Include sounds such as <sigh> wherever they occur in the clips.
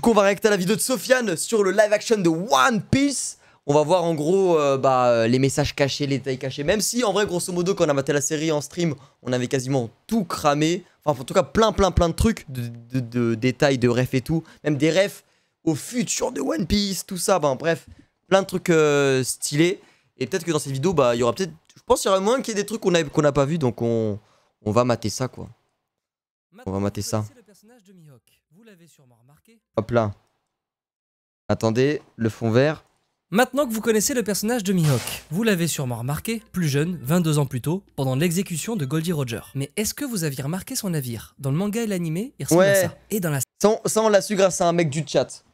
Du coup, on va réacter à la vidéo de Sofiane sur le live action de One Piece. On va voir en gros euh, bah, les messages cachés, les détails cachés. Même si en vrai, grosso modo, quand on a maté la série en stream, on avait quasiment tout cramé. Enfin, en tout cas, plein, plein, plein de trucs, de, détails, de refs et tout. Même des refs au futur de One Piece, tout ça. Ben, bref, plein de trucs euh, stylés. Et peut-être que dans cette vidéo, bah, il y aura peut-être. Je pense qu'il y aura moins qu'il y ait des trucs qu'on n'a pas vu. Donc, on, va mater ça, quoi. On va mater ça. Le personnage de Mihawk. Hop là. Attendez, le fond vert. Maintenant que vous connaissez le personnage de Mihawk, vous l'avez sûrement remarqué, plus jeune, 22 ans plus tôt, pendant l'exécution de Goldie Roger. Mais est-ce que vous aviez remarqué son navire Dans le manga et l'animé, il ressemble à ça. Et dans la... Ça, on, l'a su grâce à un mec du chat.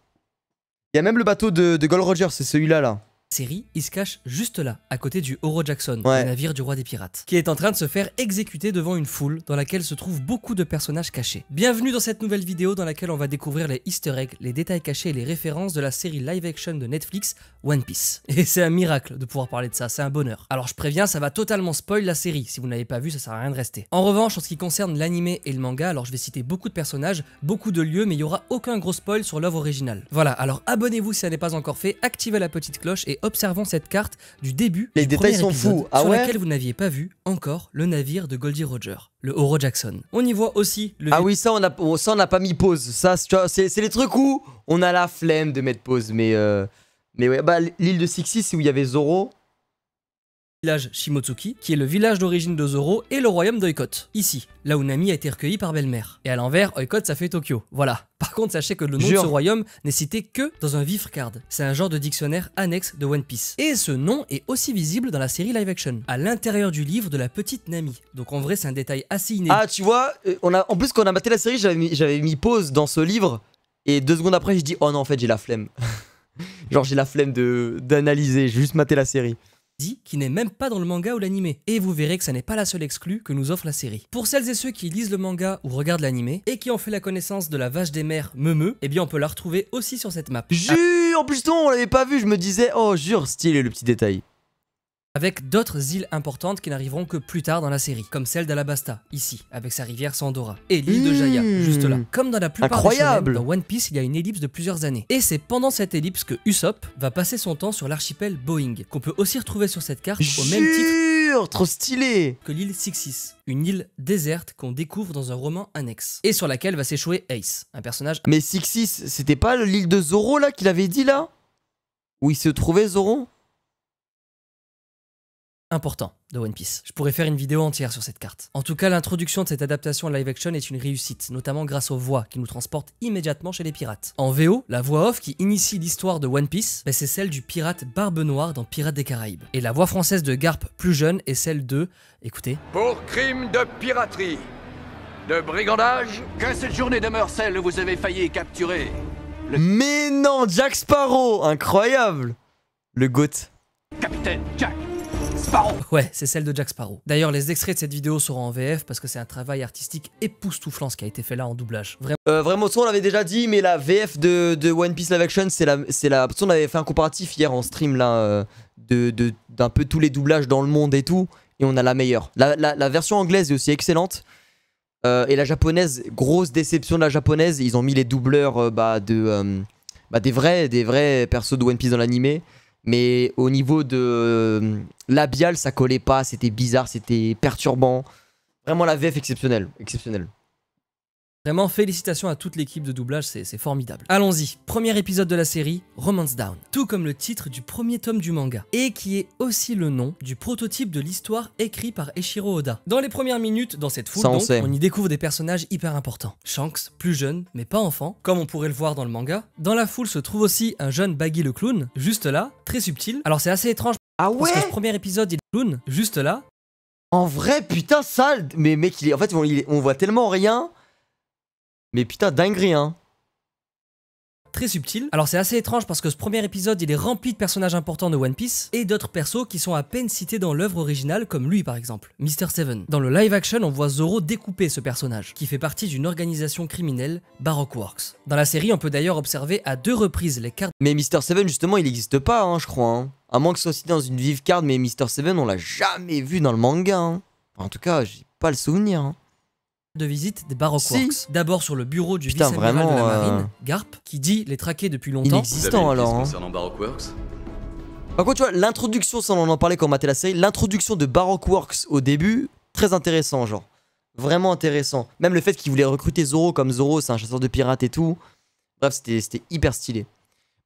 Il y a même le bateau de, de Gold Roger, c'est celui-là, là série, il se cache juste là, à côté du Oro Jackson, le navire du roi des pirates, qui est en train de se faire exécuter devant une foule dans laquelle se trouvent beaucoup de personnages cachés. Bienvenue dans cette nouvelle vidéo dans laquelle on va découvrir les easter eggs, les détails cachés et les références de la série live action de Netflix One Piece. <laughs> Et c'est un miracle de pouvoir parler de ça, c'est un bonheur. Alors je préviens, ça va totalement spoil la série, si vous n'avez pas vu, ça sert à rien de rester. En revanche, en ce qui concerne l'anime et le manga, alors je vais citer beaucoup de personnages, beaucoup de lieux, mais il n'y aura aucun gros spoil sur l'œuvre originale. Voilà, alors abonnez-vous si ça n'est pas encore fait, activez la petite cloche et observant cette carte du début Les du détails sont fous. Ah sur laquelle vous n'aviez pas vu encore le navire de Goldie Roger, le Oro Jackson. On y voit aussi le. Ah oui, ça on a, ça n'a pas mis pause. Ça, c'est les trucs où on a la flemme de mettre pause, mais euh, mais ouais, bah l'île de Sixis c'est où il y avait Zoro village Shimotsuki, qui est le village d'origine de Zoro, et le royaume d'Oikot, ici, là où Nami a été recueillie par belle-mère. Et à l'envers, Oikot ça fait Tokyo, voilà. <laughs> Par contre, sachez que le nom de ce royaume n'est cité que dans un vif card. C'est un genre de dictionnaire annexe de One Piece. Et ce nom est aussi visible dans la série live action, à l'intérieur du livre de la petite Nami. Donc en vrai, c'est un détail assez inédit. Ah, tu vois, euh, on a, en plus, qu'on a maté la série, j'avais mis, pause dans ce livre, et deux secondes après, je dis, oh non, en fait, j'ai la flemme. <laughs> genre, j'ai la flemme d'analyser, j'ai juste maté la série dit qui n'est même pas dans le manga ou l'animé. Et vous verrez que ça n'est pas la seule exclue que nous offre la série. Pour celles et ceux qui lisent le manga ou regardent l'animé, et qui ont fait la connaissance de la vache des mers Memeu, eh bien on peut la retrouver aussi sur cette map. Jure, en plus non, on l'avait pas vu, je me disais, oh jure, stylé le petit détail avec d'autres îles importantes qui n'arriveront que plus tard dans la série, comme celle d'Alabasta, ici, avec sa rivière Sandora, et l'île de Jaya, mmh. juste là. Comme dans la plupart incroyable. des dans One Piece, il y a une ellipse de plusieurs années. Et c'est pendant cette ellipse que Usopp va passer son temps sur l'archipel Boeing, qu'on peut aussi retrouver sur cette carte au même titre trop stylé que l'île Sixis, une île déserte qu'on découvre dans un roman annexe, et sur laquelle va s'échouer Ace, un personnage... Mais Sixis, c'était pas l'île de Zoro là qu'il avait dit là Où il se trouvait Zoro important de One Piece. Je pourrais faire une vidéo entière sur cette carte. En tout cas, l'introduction de cette adaptation live action est une réussite, notamment grâce aux voix qui nous transportent immédiatement chez les pirates. En VO, la voix off qui initie l'histoire de One Piece, ben, c'est celle du pirate Barbe Noire dans Pirates des Caraïbes. Et la voix française de Garp plus jeune est celle de, écoutez, pour crime de piraterie, de brigandage. Que cette journée demeure celle vous avez failli capturer. Le... Mais non, Jack Sparrow, incroyable, le Goût. Capitaine Jack Ouais, c'est celle de Jack Sparrow. D'ailleurs, les extraits de cette vidéo seront en VF parce que c'est un travail artistique époustouflant ce qui a été fait là en doublage. Vraiment, euh, vraiment ça on l'avait déjà dit, mais la VF de, One Piece Live Action, c'est la, c'est la... On avait fait un comparatif hier en stream là, euh, de, d'un peu tous les doublages dans le monde et tout, et on a la meilleure. La, la, la version anglaise est aussi excellente. Euh, et la japonaise, grosse déception de la japonaise, ils ont mis les doubleurs bah, de, bah, des vrais des vrais persos de One Piece dans l'animé. Mais au niveau de euh, labial, ça collait pas, c'était bizarre, c'était perturbant. Vraiment la VF exceptionnelle, exceptionnelle. Vraiment, félicitations à toute l'équipe de doublage, c'est formidable. Allons-y, premier épisode de la série, Romance Down. Tout comme le titre du premier tome du manga, et qui est aussi le nom du prototype de l'histoire écrit par Eshiro Oda. Dans les premières minutes, dans cette foule, donc, on y découvre des personnages hyper importants. Shanks, plus jeune, mais pas enfant, comme on pourrait le voir dans le manga. Dans la foule se trouve aussi un jeune Baggy le clown, juste là, très subtil. Alors c'est assez étrange, ah ouais parce que ce premier épisode, il est clown, juste là. En vrai, putain, sale Mais mec, il est... en fait, on voit tellement rien mais putain, dinguerie, hein très subtil. Alors c'est assez étrange parce que ce premier épisode il est rempli de personnages importants de One Piece et d'autres persos qui sont à peine cités dans l'œuvre originale comme lui par exemple, Mr. Seven. Dans le live action on voit Zoro découper ce personnage qui fait partie d'une organisation criminelle, Baroque Works. Dans la série on peut d'ailleurs observer à deux reprises les cartes... Mais Mr. Seven justement il n'existe pas hein, je crois. Hein. À moins que ce soit cité dans une vive carte mais Mr. Seven on l'a jamais vu dans le manga. Hein. En tout cas j'ai pas le souvenir. hein de visite des Baroque Works. D'abord sur le bureau du vice-amiral de la marine, euh, Garp, qui dit les traquer depuis longtemps. alors. quoi hein. Par contre, tu vois, l'introduction, sans on en parler quand on matait la série, l'introduction de Baroque Works au début, très intéressant, genre. Vraiment intéressant. Même le fait qu'il voulait recruter Zoro comme Zoro, c'est un chasseur de pirates et tout. Bref, c'était hyper stylé.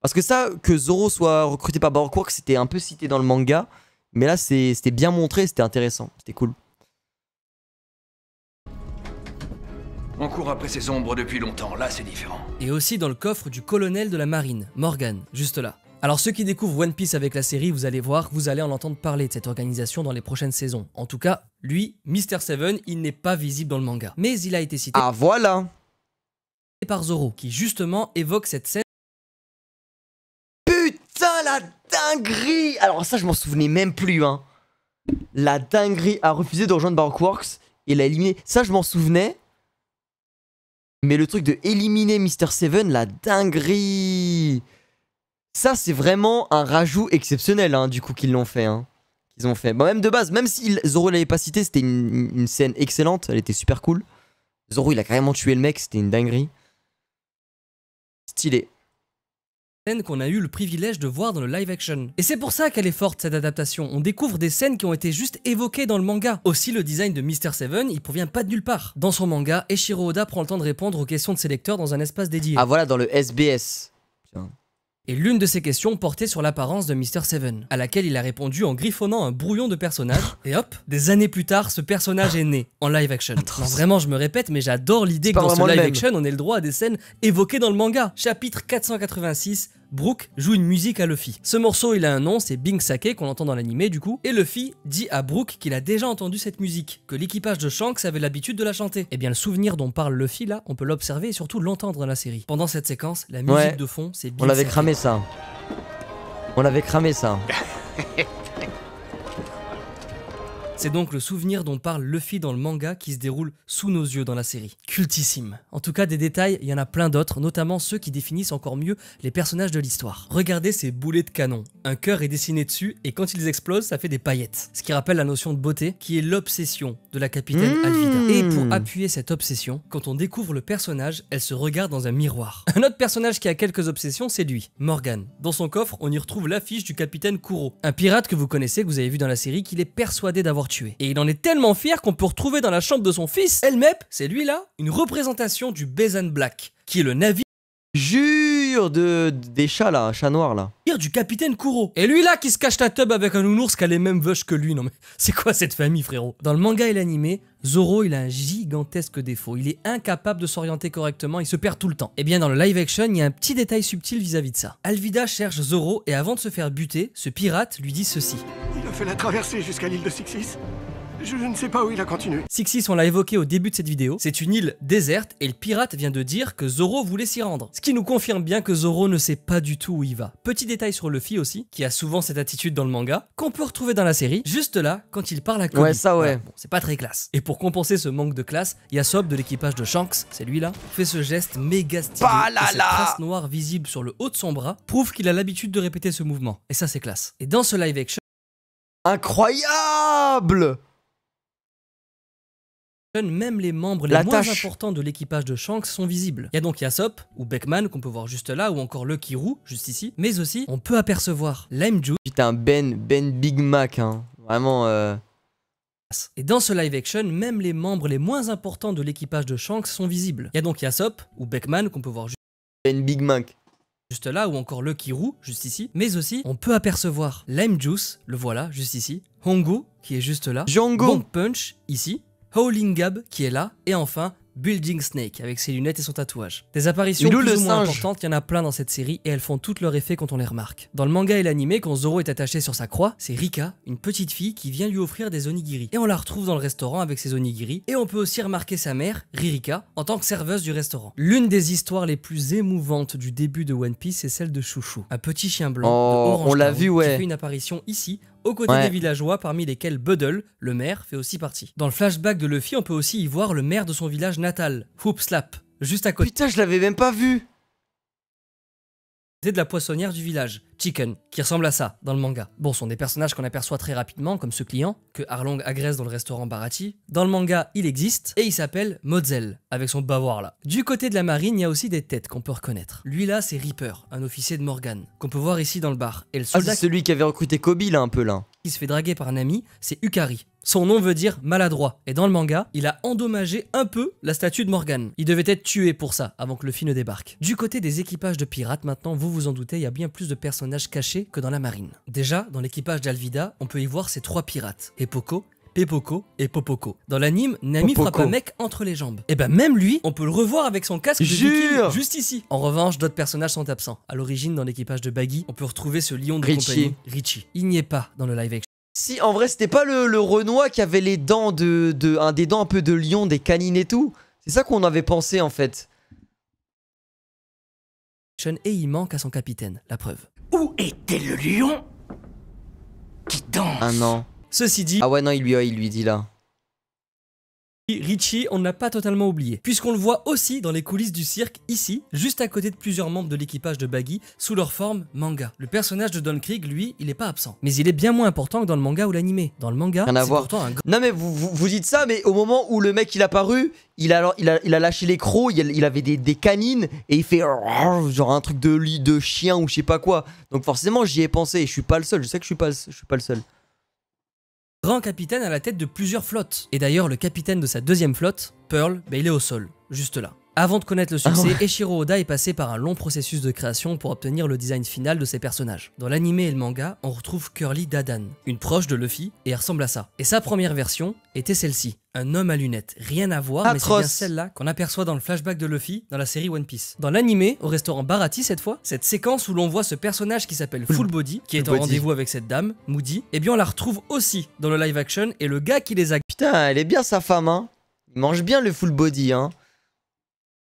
Parce que ça, que Zoro soit recruté par Baroque Works, c'était un peu cité dans le manga. Mais là, c'était bien montré, c'était intéressant, c'était cool. On court après ces ombres depuis longtemps, là c'est différent. Et aussi dans le coffre du colonel de la marine, Morgan, juste là. Alors ceux qui découvrent One Piece avec la série, vous allez voir, vous allez en entendre parler de cette organisation dans les prochaines saisons. En tout cas, lui, Mister Seven, il n'est pas visible dans le manga. Mais il a été cité. Ah voilà par Zoro, qui justement évoque cette scène. Putain la dinguerie Alors ça je m'en souvenais même plus hein. La dinguerie a refusé de rejoindre Baroque et l'a éliminé. Ça je m'en souvenais, mais le truc de éliminer Mister Seven, la dinguerie Ça, c'est vraiment un rajout exceptionnel, hein, du coup, qu'ils l'ont fait. Hein. ont fait. Bon, même de base, même si Zoro l'avait pas cité, c'était une, une, scène excellente. Elle était super cool. Zoro, il a carrément tué le mec, c'était une dinguerie. Stylé qu'on a eu le privilège de voir dans le live action. Et c'est pour ça qu'elle est forte cette adaptation, on découvre des scènes qui ont été juste évoquées dans le manga. Aussi le design de Mr. Seven, il provient pas de nulle part. Dans son manga, Eshiro Oda prend le temps de répondre aux questions de ses lecteurs dans un espace dédié. Ah voilà, dans le SBS. Et l'une de ces questions portait sur l'apparence de Mr. Seven, à laquelle il a répondu en griffonnant un brouillon de personnages, <laughs> et hop, des années plus tard, ce personnage est né, en live action. vraiment, je me répète, mais j'adore l'idée que dans ce live action, on ait le droit à des scènes évoquées dans le manga. Chapitre 486, Brooke joue une musique à Luffy. Ce morceau, il a un nom, c'est Bing Sake qu'on entend dans l'animé du coup, et Luffy dit à Brooke qu'il a déjà entendu cette musique, que l'équipage de Shanks avait l'habitude de la chanter. Et eh bien le souvenir dont parle Luffy là, on peut l'observer et surtout l'entendre dans la série. Pendant cette séquence, la musique de fond, c'est Bing On avait cramé ça. On avait cramé ça. <laughs> C'est donc le souvenir dont parle Luffy dans le manga qui se déroule sous nos yeux dans la série. Cultissime. En tout cas, des détails, il y en a plein d'autres, notamment ceux qui définissent encore mieux les personnages de l'histoire. Regardez ces boulets de canon. Un cœur est dessiné dessus et quand ils explosent, ça fait des paillettes. Ce qui rappelle la notion de beauté qui est l'obsession de la capitaine mmh. Alvida. Et pour appuyer cette obsession, quand on découvre le personnage, elle se regarde dans un miroir. <laughs> Un autre personnage qui a quelques obsessions, c'est lui, Morgan. Dans son coffre, on y retrouve l'affiche du capitaine Kuro, un pirate que vous connaissez, que vous avez vu dans la série, qu'il est persuadé d'avoir et il en est tellement fier qu'on peut retrouver dans la chambre de son fils, Elmep, c'est lui là, une représentation du Bezan Black, qui est le navire Jure de des chats là, un chat noir là. Du capitaine Kuro. Et lui là qui se cache la tub avec un nounours qui a les mêmes veuches que lui. Non mais <laughs> c'est quoi cette famille frérot Dans le manga et l'animé, Zoro il a un gigantesque défaut. Il est incapable de s'orienter correctement, il se perd tout le temps. Et eh bien dans le live action, il y a un petit détail subtil vis à -vis de ça. Alvida cherche Zoro et avant de se faire buter, ce pirate lui dit ceci fait la traversée jusqu'à l'île de Sixis. Je ne sais pas où il a continué. Sixis, on l'a évoqué au début de cette vidéo, c'est une île déserte et le pirate vient de dire que Zoro voulait s'y rendre. Ce qui nous confirme bien que Zoro ne sait pas du tout où il va. Petit détail sur Luffy aussi, qui a souvent cette attitude dans le manga, qu'on peut retrouver dans la série, juste là, quand il parle à Kobe. Ouais, ça ouais. bon, c'est pas très classe. Et pour compenser ce manque de classe, Yasob de l'équipage de Shanks, c'est lui là, fait ce geste méga stylé. Bah et cette trace noire visible sur le haut de son bras prouve qu'il a l'habitude de répéter ce mouvement. Et ça, c'est classe. Et dans ce live action, Incroyable même les membres les moins importants de l'équipage de Shanks sont visibles. Il y a donc Yasop, ou Beckman qu'on peut voir juste là, ou encore le Roux, juste ici, mais aussi on peut apercevoir Limeju. Putain, Ben, Ben Big Mac, hein. Vraiment. Euh. Et dans ce live action, même les membres les moins importants de l'équipage de Shanks sont visibles. Il y a donc Yasop, ou Beckman qu'on peut voir juste. Ben Big Mac juste là, ou encore le Kirou, juste ici. Mais aussi, on peut apercevoir Lime Juice, le voilà, juste ici. Hongo, qui est juste là. Jango. Bon Punch, ici. Howling Gab, qui est là. Et enfin, Building Snake avec ses lunettes et son tatouage. Des apparitions plus ou moins importantes, il y en a plein dans cette série et elles font tout leur effet quand on les remarque. Dans le manga et l'animé, quand Zoro est attaché sur sa croix, c'est Rika, une petite fille qui vient lui offrir des onigiri. Et on la retrouve dans le restaurant avec ses onigiri et on peut aussi remarquer sa mère, Ririka, en tant que serveuse du restaurant. L'une des histoires les plus émouvantes du début de One Piece est celle de Chouchou, un petit chien blanc oh, orange on l'a vu ouais. qui fait une apparition ici aux côtés des villageois, parmi lesquels Buddle, le maire, fait aussi partie. Dans le flashback de Luffy, on peut aussi y voir le maire de son village natal, Hoopslap, juste à côté. Putain, je l'avais même pas vu c'est de la poissonnière du village, Chicken, qui ressemble à ça dans le manga. Bon, ce sont des personnages qu'on aperçoit très rapidement, comme ce client, que Arlong agresse dans le restaurant Barati. Dans le manga, il existe, et il s'appelle Mozel avec son bavoir là. Du côté de la marine, il y a aussi des têtes qu'on peut reconnaître. Lui là, c'est Reaper, un officier de Morgan, qu'on peut voir ici dans le bar. Et Ah, c'est celui qui avait recruté Kobe là, un peu là qui se fait draguer par un ami, c'est Ukari. Son nom veut dire maladroit, et dans le manga, il a endommagé un peu la statue de Morgan. Il devait être tué pour ça, avant que le film ne débarque. Du côté des équipages de pirates, maintenant, vous vous en doutez, il y a bien plus de personnages cachés que dans la marine. Déjà, dans l'équipage d'Alvida, on peut y voir ces trois pirates, Poco Pepoko et Popoko. Dans l'anime, Nami frappe un mec entre les jambes. Et eh ben bah, même lui, on peut le revoir avec son casque de juste ici. En revanche, d'autres personnages sont absents. À l'origine, dans l'équipage de Baggy, on peut retrouver ce lion de Richie. compagnie, Richie. Il n'y est pas dans le live action. Si, en vrai, c'était pas le, Renoir qui avait les dents de, de, un des dents un peu de lion, des canines et tout. C'est ça qu'on avait pensé en fait. Et il manque à son capitaine, la preuve. Où était le lion qui danse Un an. Ceci dit... Ah ouais, non, il lui, il lui dit là. Richie, on ne l'a pas totalement oublié, puisqu'on le voit aussi dans les coulisses du cirque, ici, juste à côté de plusieurs membres de l'équipage de Baggy, sous leur forme manga. Le personnage de Don Krieg, lui, il n'est pas absent. Mais il est bien moins important que dans le manga ou l'animé. Dans le manga, c'est pourtant un... Non mais vous, vous, dites ça, mais au moment où le mec il a paru, il a, il a, il a lâché les crocs, il, il avait des, canines, et il fait... <laughs> Genre un truc de lit de chien ou je sais pas quoi. Donc forcément, j'y ai pensé, et je suis pas le seul, je sais que je suis pas, je suis pas le seul grand capitaine à la tête de plusieurs flottes. Et d'ailleurs, le capitaine de sa deuxième flotte, Pearl, bah, il est au sol, juste là. Avant de connaître le ah succès, Eshiro Oda est passé par un long processus de création pour obtenir le design final de ses personnages. Dans l'anime et le manga, on retrouve Curly Dadan, une proche de Luffy, et elle ressemble à ça. Et sa première version était celle-ci. Un homme à lunettes, rien à voir, mais c'est bien celle-là qu'on aperçoit dans le flashback de Luffy dans la série One Piece. Dans l'anime, au restaurant Barati cette fois, cette séquence où l'on voit ce personnage qui s'appelle Full Body, qui est au en rendez-vous avec cette dame, Moody, eh bien on la retrouve aussi dans le live action et le gars qui les a. Putain, elle est bien sa femme, hein. Il mange bien le Full Body, hein.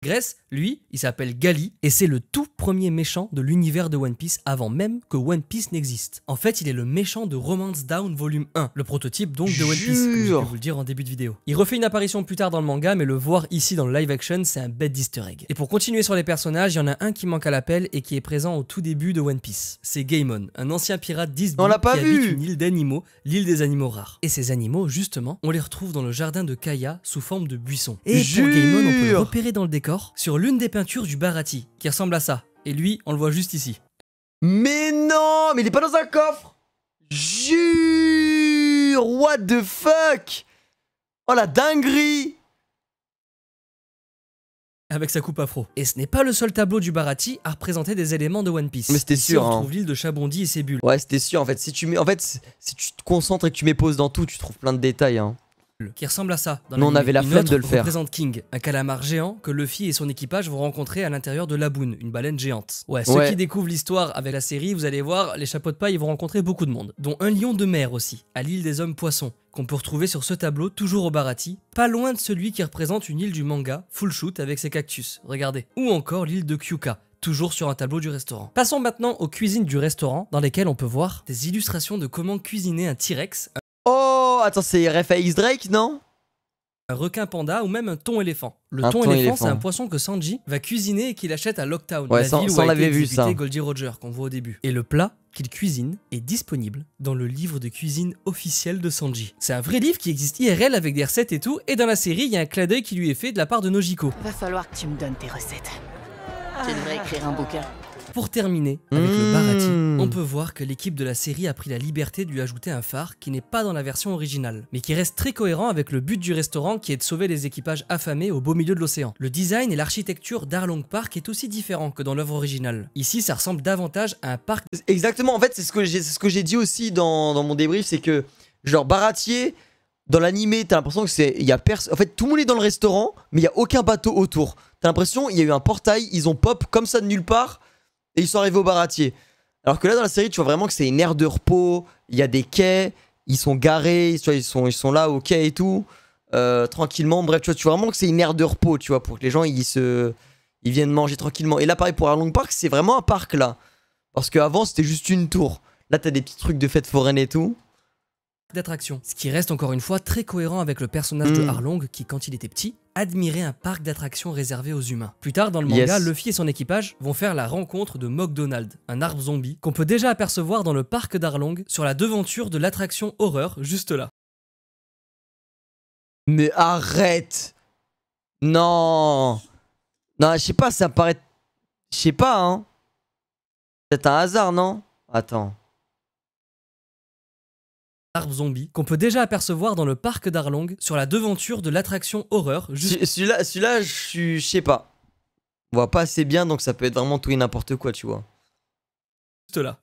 Grèce lui, il s'appelle Gali et c'est le tout premier méchant de l'univers de One Piece avant même que One Piece n'existe. En fait, il est le méchant de Romance Down Volume 1, le prototype donc de One Piece, comme je vous le dire en début de vidéo. Il refait une apparition plus tard dans le manga, mais le voir ici dans le live action, c'est un bête d'easter egg. Et pour continuer sur les personnages, il y en a un qui manque à l'appel et qui est présent au tout début de One Piece. C'est Gaimon, un ancien pirate disney qui habite une île d'animaux, l'île des animaux rares. Et ces animaux, justement, on les retrouve dans le jardin de Kaya sous forme de buissons. Et pour on peut repérer dans le décor, sur l'une des peintures du Barati, qui ressemble à ça. Et lui, on le voit juste ici. Mais non Mais il est pas dans un coffre Jure What the fuck Oh la dinguerie avec sa coupe afro. Et ce n'est pas le seul tableau du Barati à représenter des éléments de One Piece. Mais c'était sûr. On hein. l'île de Chabondi et ses bulles. Ouais, c'était sûr. En fait, si tu en fait, si tu te concentres et que tu mets dans tout, tu trouves plein de détails. Hein qui ressemble à ça. Dans on avait la flemme de le faire. représente King, un calamar géant que Luffy et son équipage vont rencontrer à l'intérieur de Laboon, une baleine géante. Ouais, ceux qui découvrent l'histoire avec la série, vous allez voir, les chapeaux de paille vont rencontrer beaucoup de monde, dont un lion de mer aussi, à l'île des hommes poissons, qu'on peut retrouver sur ce tableau, toujours au Barati, pas loin de celui qui représente une île du manga, full shoot avec ses cactus, regardez. Ou encore l'île de Kyuka, toujours sur un tableau du restaurant. Passons maintenant aux cuisines du restaurant, dans lesquelles on peut voir des illustrations de comment cuisiner un T-Rex, Oh, attends, c'est RFAX Drake, non un requin panda ou même un thon éléphant. Le thon, éléphant, c'est un poisson que Sanji va cuisiner et qu'il achète à Lockdown, ouais, la ville où a vu ça. Goldie Roger qu'on voit au début. Et le plat qu'il cuisine est disponible dans le livre de cuisine officiel de Sanji. C'est un vrai livre qui existe IRL avec des recettes et tout, et dans la série, il y a un clin d'œil qui lui est fait de la part de Nojiko. Va falloir que tu me donnes tes recettes. Tu devrais écrire un bouquin. Pour terminer, avec le Barati, mmh. on peut voir que l'équipe de la série a pris la liberté de lui ajouter un phare qui n'est pas dans la version originale, mais qui reste très cohérent avec le but du restaurant qui est de sauver les équipages affamés au beau milieu de l'océan. Le design et l'architecture d'Arlong Park est aussi différent que dans l'œuvre originale. Ici, ça ressemble davantage à un parc. Exactement, en fait, c'est ce que j'ai ce dit aussi dans, dans mon débrief, c'est que, genre, Baratier, dans l'animé, t'as l'impression que c'est. en fait, tout le monde est dans le restaurant, mais il n'y a aucun bateau autour. T'as l'impression, il y a eu un portail, ils ont pop comme ça de nulle part. Et ils sont arrivés au baratier. Alors que là, dans la série, tu vois vraiment que c'est une aire de repos, il y a des quais, ils sont garés, ils, sont, là au quai et tout, euh, tranquillement. Bref, tu vois, tu vraiment que c'est une aire de repos, tu vois, pour que les gens, ils, se, ils viennent manger tranquillement. Et là, pareil, pour Harlong Park, c'est vraiment un parc, là. Parce qu'avant, c'était juste une tour. Là, t'as des petits trucs de fête foraine et tout d'attraction. Ce qui reste encore une fois très cohérent avec le personnage de Harlong hmm. qui, quand il était petit, admirer un parc d'attractions réservé aux humains. Plus tard dans le manga, Luffy et son équipage vont faire la rencontre de McDonald, un arbre zombie qu'on peut déjà apercevoir dans le parc d'Arlong sur la devanture de l'attraction horreur juste là. Mais arrête Non Non, je sais pas, ça paraît... Je sais pas, hein C'est un hasard, non Attends arbre Zombie qu'on peut déjà apercevoir dans le parc d'Arlong sur la devanture de l'attraction horreur. Celui-là, celui-là, je sais pas. On voit pas assez bien, donc ça peut être vraiment tout et n'importe quoi, tu vois.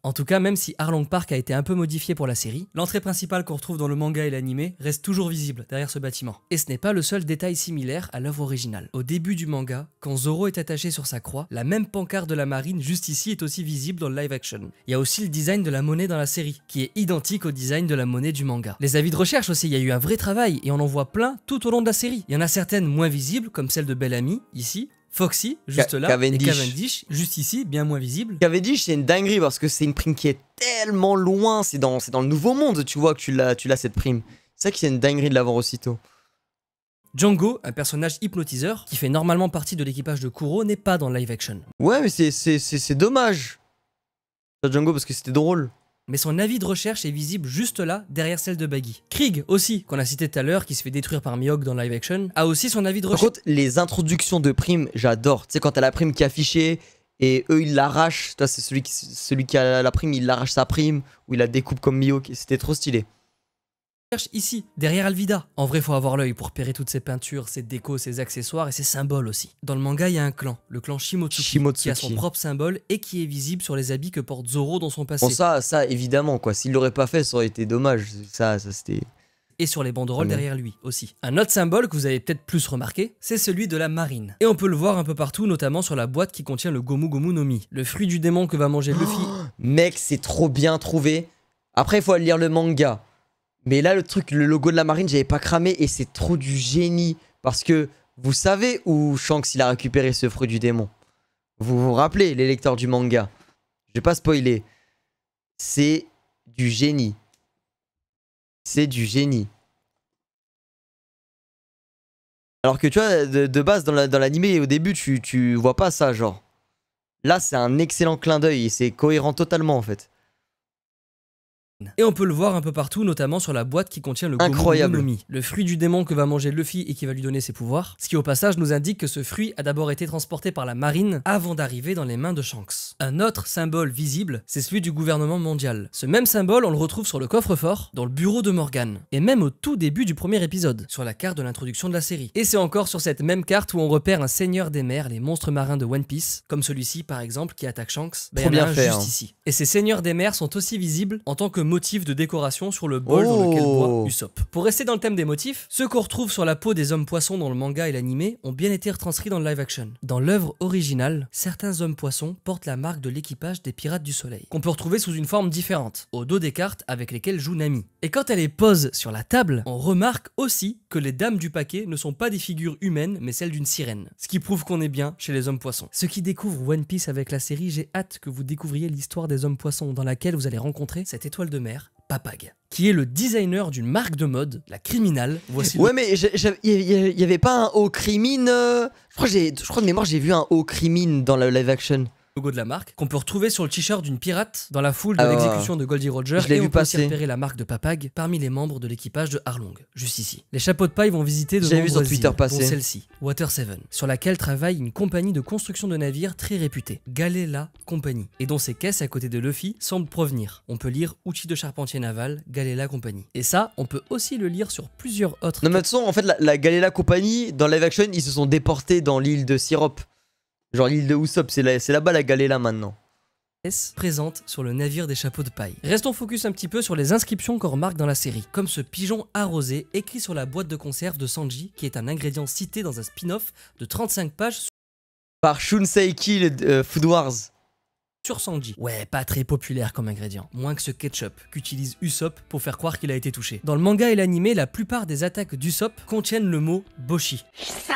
En tout cas, même si Arlong Park a été un peu modifié pour la série, l'entrée principale qu'on retrouve dans le manga et l'animé reste toujours visible derrière ce bâtiment. Et ce n'est pas le seul détail similaire à l'œuvre originale. Au début du manga, quand Zoro est attaché sur sa croix, la même pancarte de la marine juste ici est aussi visible dans le live action. Il y a aussi le design de la monnaie dans la série, qui est identique au design de la monnaie du manga. Les avis de recherche aussi, il y a eu un vrai travail et on en voit plein tout au long de la série. Il y en a certaines moins visibles, comme celle de Bellamy, ici, Foxy, juste là, Cavendish. Cavendish, juste ici, bien moins visible. Cavendish, c'est une dinguerie parce que c'est une prime qui est tellement loin, c'est dans, dans le nouveau monde, tu vois, que tu l'as, tu l'as cette prime. C'est ça qui est une dinguerie de l'avoir aussitôt. Django, un personnage hypnotiseur qui fait normalement partie de l'équipage de Kuro, n'est pas dans live action. Ouais, mais c'est dommage. Django parce que c'était drôle mais son avis de recherche est visible juste là, derrière celle de Baggy. Krieg aussi, qu'on a cité tout à l'heure, qui se fait détruire par Mihawk dans live action, a aussi son avis de recherche. Par contre, les introductions de Prime, j'adore. Tu sais, quand t'as la Prime qui est affichée et eux ils l'arrachent, toi c'est celui qui, celui qui a la Prime, il l'arrache sa Prime, ou il la découpe comme Mihawk, c'était trop stylé. Cherche ici, derrière Alvida. En vrai, faut avoir l'œil pour repérer toutes ses peintures, ses décos, ses accessoires et ses symboles aussi. Dans le manga, il y a un clan, le clan Shimotsuki, qui a son propre symbole et qui est visible sur les habits que porte Zoro dans son passé. Bon, ça, ça évidemment, quoi. S'il l'aurait pas fait, ça aurait été dommage. Ça, ça c'était et sur les banderoles derrière lui aussi. Un autre symbole que vous avez peut-être plus remarqué, c'est celui de la marine. Et on peut le voir un peu partout, notamment sur la boîte qui contient le Gomu Gomu no Mi, le fruit du démon que va manger Luffy. <gasps> mec, c'est trop bien trouvé. Après, il faut aller lire le manga. Mais là, le truc, le logo de la marine, j'avais pas cramé et c'est trop du génie. Parce que vous savez où Shanks il a récupéré ce fruit du démon. Vous vous rappelez, les lecteurs du manga. Je vais pas spoiler. C'est du génie. C'est du génie. Alors que tu vois, de, base, dans l'anime, au début, tu, tu vois pas ça, genre. Là, c'est un excellent clin d'œil et c'est cohérent totalement en fait. Et on peut le voir un peu partout, notamment sur la boîte qui contient le Incroyable. le fruit du démon que va manger Luffy et qui va lui donner ses pouvoirs. Ce qui, au passage, nous indique que ce fruit a d'abord été transporté par la marine avant d'arriver dans les mains de Shanks. Un autre symbole visible, c'est celui du gouvernement mondial. Ce même symbole, on le retrouve sur le coffre-fort, dans le bureau de Morgan, et même au tout début du premier épisode, sur la carte de l'introduction de la série. Et c'est encore sur cette même carte où on repère un seigneur des mers, les monstres marins de One Piece, comme celui-ci par exemple qui attaque Shanks. Ben, bien hein. ici. Et ces seigneurs des mers sont aussi visibles en tant que motif de décoration sur le bol dans lequel boit oh. Usopp. Pour rester dans le thème des motifs, ceux qu'on retrouve sur la peau des hommes-poissons dans le manga et l'animé ont bien été retranscrits dans le live action. Dans l'œuvre originale, certains hommes-poissons portent la marque de l'équipage des Pirates du Soleil, qu'on peut retrouver sous une forme différente, au dos des cartes avec lesquelles joue Nami. Et quand elle est pose sur la table, on remarque aussi que les dames du paquet ne sont pas des figures humaines, mais celles d'une sirène. Ce qui prouve qu'on est bien chez les hommes-poissons. Ceux qui découvrent One Piece avec la série, j'ai hâte que vous découvriez l'histoire des hommes-poissons dans laquelle vous allez rencontrer cette étoile de mère Papag, qui est le designer d'une marque de mode, la criminale. Voici ouais, mais il n'y avait pas un haut crimine. Euh, je, crois que de mémoire, j'ai vu un haut crimine dans la live action logo de la marque, qu'on peut retrouver sur le t-shirt d'une pirate dans la foule de ah l'exécution de Goldie Roger et on peut aussi repérer la marque de Papag parmi les membres de l'équipage de Harlong, juste ici. Les chapeaux de paille vont visiter de nombreuses sur Twitter celle-ci, Water 7, sur laquelle travaille une compagnie de construction de navires très réputée, Galela Company, et dont ces caisses à côté de Luffy semblent provenir. On peut lire outils de charpentier naval, Galela Company. Et ça, on peut aussi le lire sur plusieurs autres. Non mais de toute façon, en fait, la, la Galela Company, dans Live Action, ils se sont déportés dans l'île de Syrope. Genre l'île de Usopp, c'est là-bas la là maintenant S présente sur le navire des chapeaux de paille. Restons focus un petit peu sur les inscriptions qu'on remarque dans la série, comme ce pigeon arrosé écrit sur la boîte de conserve de Sanji, qui est un ingrédient cité dans un spin-off de 35 pages sur... par Shunseiki euh, Food Wars. Sur Sanji. Ouais, pas très populaire comme ingrédient. Moins que ce ketchup qu'utilise Usopp pour faire croire qu'il a été touché. Dans le manga et l'anime, la plupart des attaques d'Usopp contiennent le mot Boshi. Ça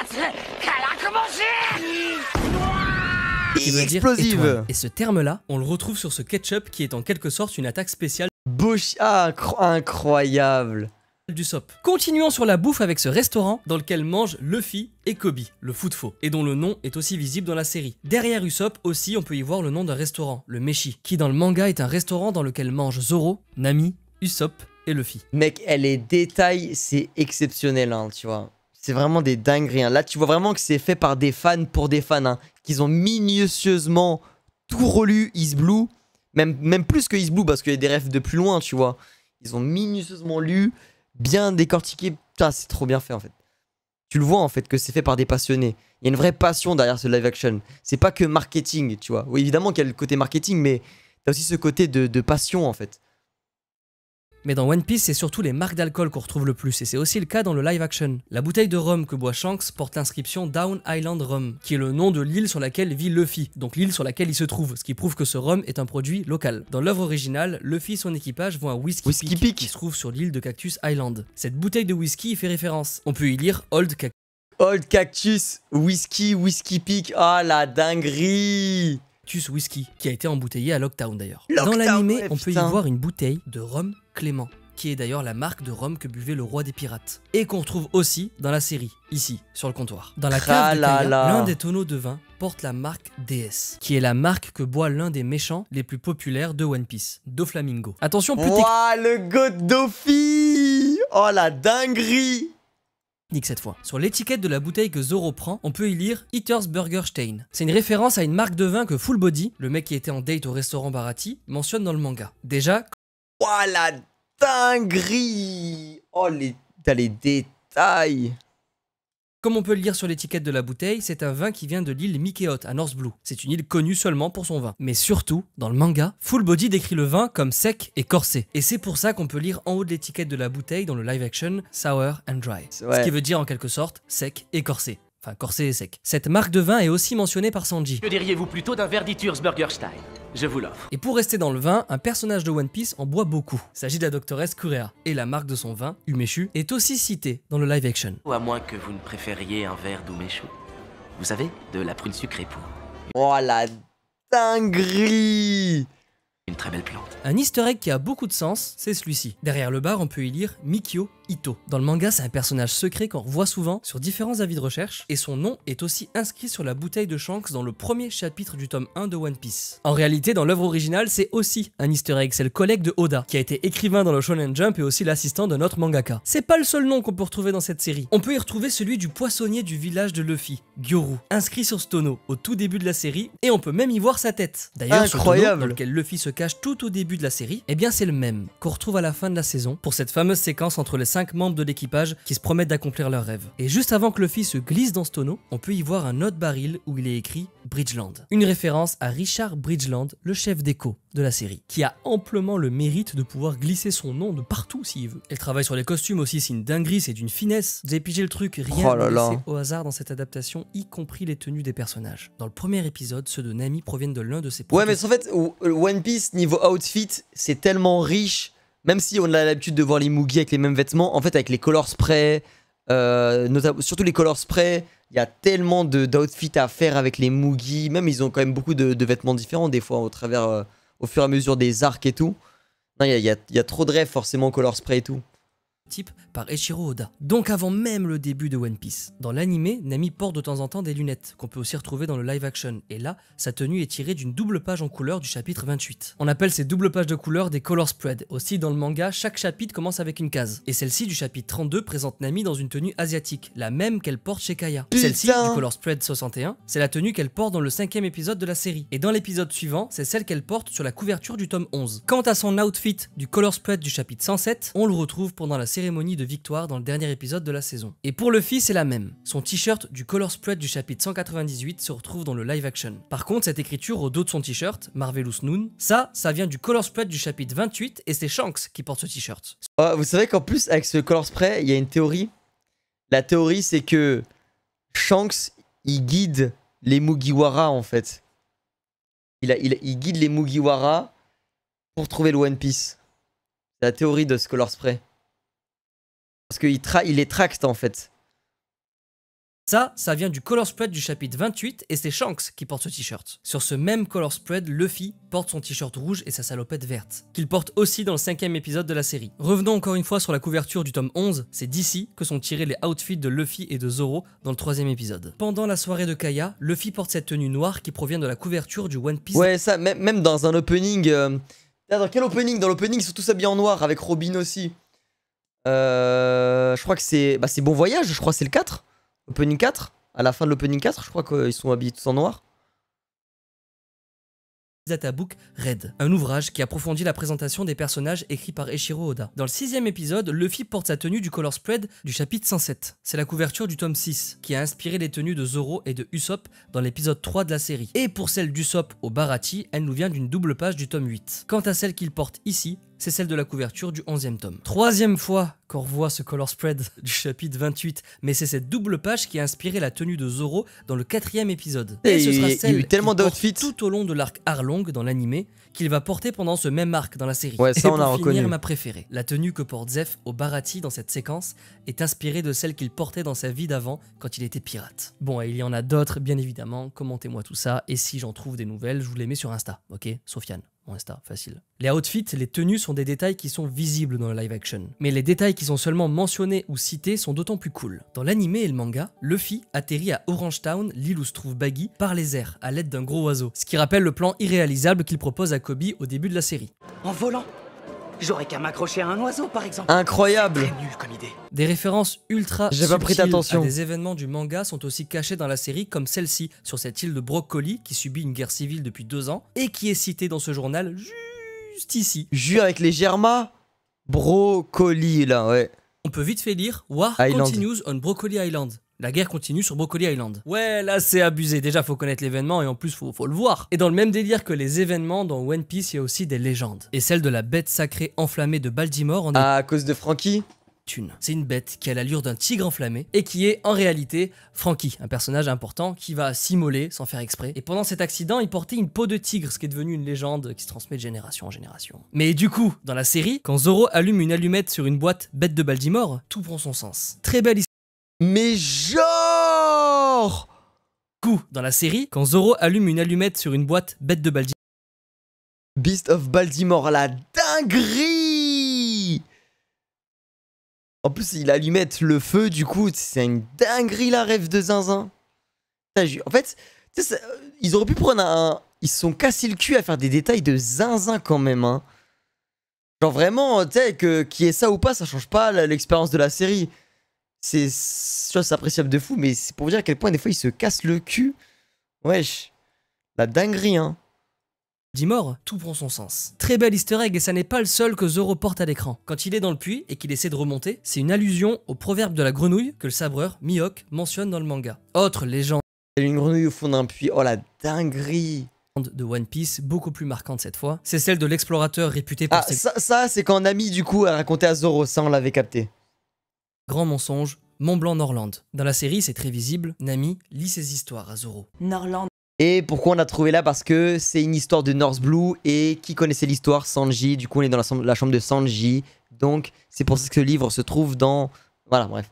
explosive. Et ce terme-là, on le retrouve sur ce ketchup qui est en quelque sorte une attaque spéciale. Bosch, ah, incroyable du SOP. Continuons sur la bouffe avec ce restaurant dans lequel mangent Luffy et Kobe, le foot faux, et dont le nom est aussi visible dans la série. Derrière Usopp aussi, on peut y voir le nom d'un restaurant, le Meshi, qui dans le manga est un restaurant dans lequel mangent Zoro, Nami, Usopp et Luffy. Mec, elle détails, c'est exceptionnel, hein, tu vois. C'est vraiment des dingueries. Hein. Là, tu vois vraiment que c'est fait par des fans pour des fans. Hein. Ils ont minutieusement tout relu Is même, même plus que Is Blue parce qu'il y a des refs de plus loin, tu vois. Ils ont minutieusement lu, bien décortiqué. Putain, c'est trop bien fait en fait. Tu le vois en fait que c'est fait par des passionnés. Il y a une vraie passion derrière ce live action. C'est pas que marketing, tu vois. Oui, évidemment qu'il y a le côté marketing, mais t'as aussi ce côté de passion en fait. Mais dans One Piece, c'est surtout les marques d'alcool qu'on retrouve le plus, et c'est aussi le cas dans le live action. La bouteille de rhum que boit Shanks porte l'inscription Down Island Rum, qui est le nom de l'île sur laquelle vit Luffy, donc l'île sur laquelle il se trouve, ce qui prouve que ce rhum est un produit local. Dans l'œuvre originale, Luffy et son équipage vont à Whiskey, Peak, qui se trouve sur l'île de Cactus Island. Cette bouteille de whisky y fait référence. On peut y lire Old Cactus. Old Cactus, Whiskey, Whiskey Peak, ah la dinguerie Cactus Whisky, qui a été embouteillé à Lockdown d'ailleurs. Dans l'animé, on peut y voir une bouteille de rhum Clément, qui est d'ailleurs la marque de rhum que buvait le roi des pirates, et qu'on retrouve aussi dans la série, ici, sur le comptoir. Dans la cave de l'un des tonneaux de vin porte la marque DS, qui est la marque que boit l'un des méchants les plus populaires de One Piece, Doflamingo. Attention, plus Oh le Dofi Oh la dinguerie Nick cette fois. Sur l'étiquette de la bouteille que Zoro prend, on peut y lire Eater's C'est une référence à une marque de vin que Full Body, le mec qui était en date au restaurant Barati, mentionne dans le manga. Déjà, voilà, oh, la dinguerie Oh, les, les détails comme on peut le lire sur l'étiquette de la bouteille, c'est un vin qui vient de l'île Mikeot à North Blue. C'est une île connue seulement pour son vin. Mais surtout, dans le manga, Full Body décrit le vin comme sec et corsé. Et c'est pour ça qu'on peut lire en haut de l'étiquette de la bouteille dans le live action Sour and Dry. Ce qui veut dire en quelque sorte sec et corsé. Enfin, corsé et sec. Cette marque de vin est aussi mentionnée par Sanji. Que diriez-vous plutôt d'un Burger Stein Je vous l'offre. Et pour rester dans le vin, un personnage de One Piece en boit beaucoup. Il s'agit de la doctoresse Kurea. Et la marque de son vin, Umeshu, est aussi citée dans le live action. Ou à moins que vous ne préfériez un verre d'Umeshu. Vous savez, de la prune sucrée pour. Oh la dinguerie Une très belle plante. Un easter egg qui a beaucoup de sens, c'est celui-ci. Derrière le bar, on peut y lire Mikio dans le manga, c'est un personnage secret qu'on revoit souvent sur différents avis de recherche, et son nom est aussi inscrit sur la bouteille de Shanks dans le premier chapitre du tome 1 de One Piece. En réalité, dans l'œuvre originale, c'est aussi un easter egg, c'est le collègue de Oda, qui a été écrivain dans le Shonen Jump et aussi l'assistant de notre mangaka. C'est pas le seul nom qu'on peut retrouver dans cette série. On peut y retrouver celui du poissonnier du village de Luffy, Gyoru, inscrit sur ce tonneau au tout début de la série, et on peut même y voir sa tête. D'ailleurs, ce tonneau dans lequel Luffy se cache tout au début de la série, eh bien c'est le même qu'on retrouve à la fin de la saison pour cette fameuse séquence entre les cinq cinq membres de l'équipage qui se promettent d'accomplir leur rêve. Et juste avant que Luffy se glisse dans ce tonneau, on peut y voir un autre baril où il est écrit Bridgeland. Une référence à Richard Bridgeland, le chef d'écho de la série, qui a amplement le mérite de pouvoir glisser son nom de partout s'il veut. Elle travaille sur les costumes aussi, c'est une dinguerie, c'est d'une finesse. Vous avez pigé le truc, rien oh n'est au hasard dans cette adaptation, y compris les tenues des personnages. Dans le premier épisode, ceux de Nami proviennent de l'un de ses Ouais, mais en fait, One Piece niveau outfit, c'est tellement riche même si on a l'habitude de voir les Moogie avec les mêmes vêtements, en fait, avec les color spray, euh, surtout les color spray, il y a tellement d'outfits à faire avec les Moogie. Même, ils ont quand même beaucoup de, vêtements différents, des fois, au travers, euh, au fur et à mesure des arcs et tout. Il y, y, a trop de rêves, forcément, color spray et tout type par Eshiro Oda. Donc avant même le début de One Piece. Dans l'anime, Nami porte de temps en temps des lunettes, qu'on peut aussi retrouver dans le live action, et là, sa tenue est tirée d'une double page en couleur du chapitre 28. On appelle ces doubles pages de couleur des color spreads. Aussi dans le manga, chaque chapitre commence avec une case, et celle-ci du chapitre 32 présente Nami dans une tenue asiatique, la même qu'elle porte chez Kaya. Celle-ci, du color spread 61, c'est la tenue qu'elle porte dans le cinquième épisode de la série, et dans l'épisode suivant, c'est celle qu'elle porte sur la couverture du tome 11. Quant à son outfit du color spread du chapitre 107, on le retrouve pendant la série cérémonie de victoire dans le dernier épisode de la saison. Et pour Luffy, c'est la même. Son t-shirt du color spread du chapitre 198 se retrouve dans le live action. Par contre, cette écriture au dos de son t-shirt, Marvelous Noon, ça, ça vient du color spread du chapitre 28 et c'est Shanks qui porte ce t-shirt. Ah, vous savez qu'en plus, avec ce color spread, il y a une théorie. La théorie, c'est que Shanks, il guide les Mugiwara en fait. Il, il, il guide les Mugiwara pour trouver le One Piece. La théorie de ce color spray. Parce qu'il il les tracte en fait. Ça, ça vient du color spread du chapitre 28 et c'est Shanks qui porte ce t-shirt. Sur ce même color spread, Luffy porte son t-shirt rouge et sa salopette verte, qu'il porte aussi dans le cinquième épisode de la série. Revenons encore une fois sur la couverture du tome 11, c'est d'ici que sont tirés les outfits de Luffy et de Zoro dans le troisième épisode. Pendant la soirée de Kaya, Luffy porte cette tenue noire qui provient de la couverture du One Piece. Ouais, ça, même dans un opening... Euh, dans quel opening Dans l'opening, ils sont tous habillés en noir, avec Robin aussi. Euh, je crois que c'est bah, Bon Voyage, je crois que c'est le 4. Opening 4. À la fin de l'opening 4, je crois qu'ils sont habillés tous en noir. Databook Red, un ouvrage qui approfondit la présentation des personnages écrits par Eshiro Oda. Dans le sixième épisode, Luffy porte sa tenue du color spread du chapitre 107. C'est la couverture du tome 6, qui a inspiré les tenues de Zoro et de Usopp dans l'épisode 3 de la série. Et pour celle d'Usopp au Barati, elle nous vient d'une double page du tome 8. Quant à celle qu'il porte ici, c'est celle de la couverture du 11e tome. Troisième fois qu'on revoit ce color spread <laughs> du chapitre 28, mais c'est cette double page qui a inspiré la tenue de Zoro dans le quatrième épisode. Et, ce sera celle il y a eu tellement d'outfits tout au long de l'arc Arlong dans l'animé qu'il va porter pendant ce même arc dans la série. Ouais, ça et on pour a ma préférée. La tenue que porte Zeph au Barati dans cette séquence est inspirée de celle qu'il portait dans sa vie d'avant quand il était pirate. Bon, il y en a d'autres bien évidemment, commentez-moi tout ça et si j'en trouve des nouvelles, je vous les mets sur Insta, OK Sofiane mon Insta, facile. Les outfits, les tenues sont des détails qui sont visibles dans le live action, mais les détails qui sont seulement mentionnés ou cités sont d'autant plus cool. Dans l'anime et le manga, Luffy atterrit à Orange Town, l'île où se trouve Baggy, par les airs, à l'aide d'un gros oiseau, ce qui rappelle le plan irréalisable qu'il propose à Kobe au début de la série. En volant J'aurais qu'à m'accrocher à un oiseau, par exemple. Incroyable. comme idée. Des références ultra J'ai pas pris attention. Des événements du manga sont aussi cachés dans la série, comme celle-ci sur cette île de Brocoli qui subit une guerre civile depuis deux ans et qui est citée dans ce journal juste ici. Jus avec les germas, brocoli là, ouais. On peut vite fait lire War continues on Broccoli Island. La guerre continue sur Broccoli Island. Ouais, là c'est abusé. Déjà, faut connaître l'événement et en plus, faut, le voir. Et dans le même délire que les événements, dans One Piece, il y a aussi des légendes. Et celle de la bête sacrée enflammée de Baltimore en ah, À cause de Frankie c'est une bête qui a l'allure d'un tigre enflammé et qui est en réalité Frankie, un personnage important qui va s'immoler sans faire exprès. Et pendant cet accident, il portait une peau de tigre, ce qui est devenu une légende qui se transmet de génération en génération. Mais du coup, dans la série, quand Zoro allume une allumette sur une boîte bête de baldimore tout prend son sens. Très belle histoire. Mais genre Coup, dans la série, quand Zoro allume une allumette sur une boîte bête de Baldi. Beast of Baltimore, la dinguerie En plus, il allumette le feu, du coup, c'est une dinguerie la rêve de Zinzin. En fait, euh, ils auraient pu prendre un... Ils se sont cassés le cul à faire des détails de Zinzin quand même, hein. Genre vraiment, tu sais, que qui est ça ou pas, ça change pas l'expérience de la série c'est chose appréciable de fou, mais c'est pour vous dire à quel point des fois il se casse le cul. Wesh, la dinguerie, hein. Dit tout prend son sens. Très bel easter egg et ça n'est pas le seul que Zoro porte à l'écran. Quand il est dans le puits et qu'il essaie de remonter, c'est une allusion au proverbe de la grenouille que le sabreur Mioc mentionne dans le manga. Autre légende. Une grenouille au fond d'un puits, oh la dinguerie de One Piece, beaucoup plus marquante cette fois, c'est celle de l'explorateur réputé pour ah, ça, ça c'est quand Nami du coup a raconté à Zoro, ça on l'avait capté. Grand mensonge, Mont Blanc Norland. Dans la série, c'est très visible, Nami lit ses histoires à Zoro. Norland. Et pourquoi on a trouvé là Parce que c'est une histoire de North Blue et qui connaissait l'histoire Sanji, du coup on est dans la, la chambre de Sanji. Donc c'est pour ça que ce livre se trouve dans... Voilà, bref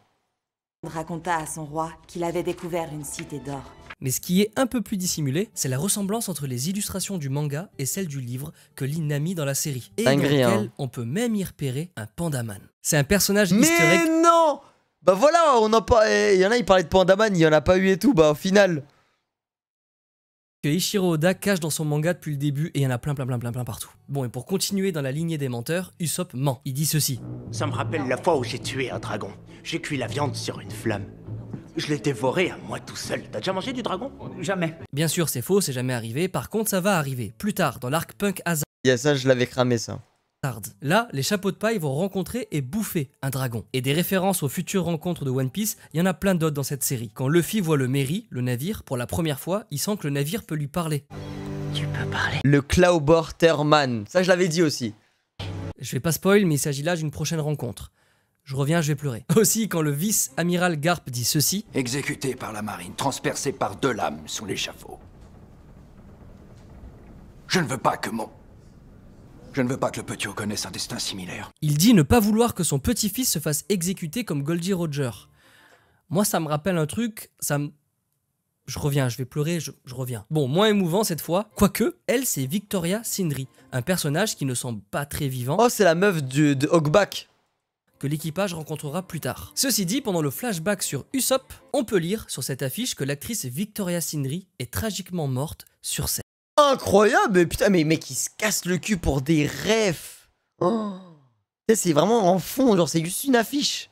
raconta à son roi qu'il avait découvert une cité d'or. Mais ce qui est un peu plus dissimulé, c'est la ressemblance entre les illustrations du manga et celles du livre que l'inami a mis dans la série. Et dans lequel hein. on peut même y repérer un pandaman. C'est un personnage Mais Mais non Bah voilà, on pas. Il eh, y en a, ils parlaient de pandaman, il y en a pas eu et tout, bah au final que Ishiro Oda cache dans son manga depuis le début et il y en a plein plein plein plein plein partout. Bon et pour continuer dans la lignée des menteurs, Usopp ment. Il dit ceci. Ça me rappelle la fois où j'ai tué un dragon. J'ai cuit la viande sur une flamme. Je l'ai dévoré à moi tout seul. T'as déjà mangé du dragon Jamais. Bien sûr, c'est faux, c'est jamais arrivé. Par contre, ça va arriver. Plus tard, dans l'arc punk Hazard. Il y a ça, je l'avais cramé ça. Là, les chapeaux de paille vont rencontrer et bouffer un dragon. Et des références aux futures rencontres de One Piece, il y en a plein d'autres dans cette série. Quand Luffy voit le Merry, le navire, pour la première fois, il sent que le navire peut lui parler. Tu peux parler. Le Clawborterman, ça je l'avais dit aussi. Je vais pas spoil, mais il s'agit là d'une prochaine rencontre. Je reviens, je vais pleurer. <laughs> Aussi, quand le vice-amiral Garp dit ceci Exécuté par la marine, transpercé par deux lames sous l'échafaud. Je ne veux pas que mon je ne veux pas que le petit connaisse un destin similaire. Il dit ne pas vouloir que son petit-fils se fasse exécuter comme Goldie Roger. Moi, ça me rappelle un truc, ça me... Je reviens, je vais pleurer, je, reviens. Bon, moins émouvant cette fois. Quoique, elle, c'est Victoria Sindri, un personnage qui ne semble pas très vivant. Oh, c'est la meuf du, de Hogback que l'équipage rencontrera plus tard. Ceci dit, pendant le flashback sur Usopp, on peut lire sur cette affiche que l'actrice Victoria Sindri est tragiquement morte sur scène incroyable. mais Putain, mais mec, il se casse le cul pour des rêves. Oh. C'est vraiment en fond, genre c'est juste une affiche.